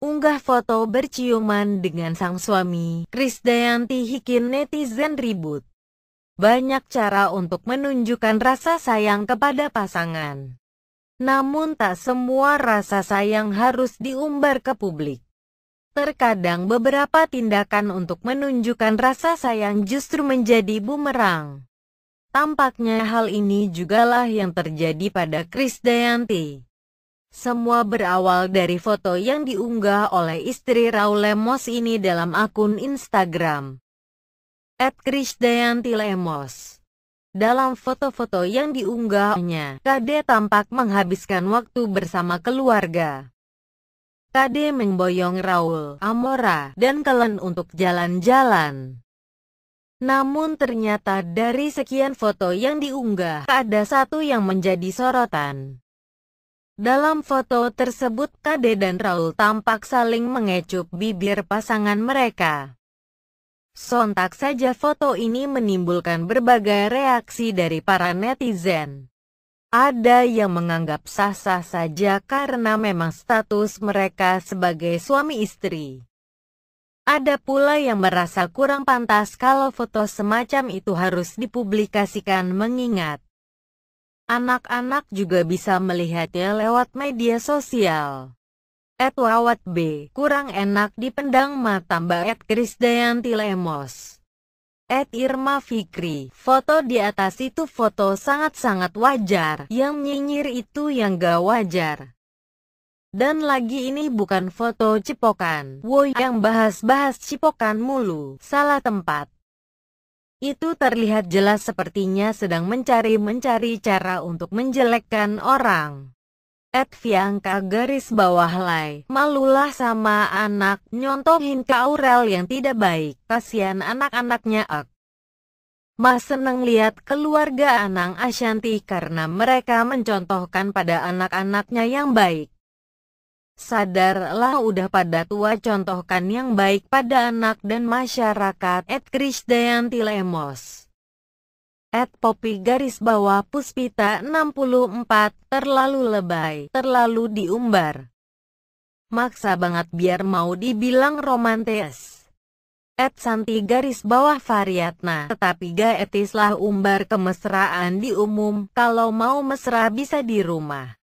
unggah foto berciuman dengan sang suami, Krisdayanti Hikin netizen ribut. Banyak cara untuk menunjukkan rasa sayang kepada pasangan. Namun tak semua rasa sayang harus diumbar ke publik. Terkadang beberapa tindakan untuk menunjukkan rasa sayang justru menjadi bumerang. Tampaknya hal ini jugalah yang terjadi pada Chris Krisdayanti. Semua berawal dari foto yang diunggah oleh istri Raul Lemos ini dalam akun Instagram. @krisdayantilemos. dalam foto-foto yang diunggahnya, Kade tampak menghabiskan waktu bersama keluarga. Kade memboyong Raul, Amora, dan Kelen untuk jalan-jalan. Namun ternyata dari sekian foto yang diunggah, ada satu yang menjadi sorotan. Dalam foto tersebut Kade dan Raul tampak saling mengecup bibir pasangan mereka. Sontak saja foto ini menimbulkan berbagai reaksi dari para netizen. Ada yang menganggap sah-sah saja karena memang status mereka sebagai suami istri. Ada pula yang merasa kurang pantas kalau foto semacam itu harus dipublikasikan mengingat Anak-anak juga bisa melihatnya lewat media sosial. At Wawat B. Kurang enak dipendang mata Mbak At Krisdayanti Lemos. At Irma Fikri, foto di atas itu foto sangat-sangat wajar, yang nyinyir itu yang gak wajar. Dan lagi ini bukan foto cipokan. Woi yang bahas-bahas cipokan mulu. Salah tempat. Itu terlihat jelas sepertinya sedang mencari-mencari cara untuk menjelekkan orang. At Fianka garis bawah lay, malulah sama anak, nyontohin ke Aurel yang tidak baik, kasihan anak-anaknya ak. Mas seneng lihat keluarga Anang Ashanti karena mereka mencontohkan pada anak-anaknya yang baik. Sadarlah udah pada tua contohkan yang baik pada anak dan masyarakat. At Ed Dayanti Lemos At Poppy garis bawah Puspita 64, terlalu lebay, terlalu diumbar. Maksa banget biar mau dibilang romantis. At Santi garis bawah Variatna, tetapi ga etislah umbar kemesraan di umum, kalau mau mesra bisa di rumah.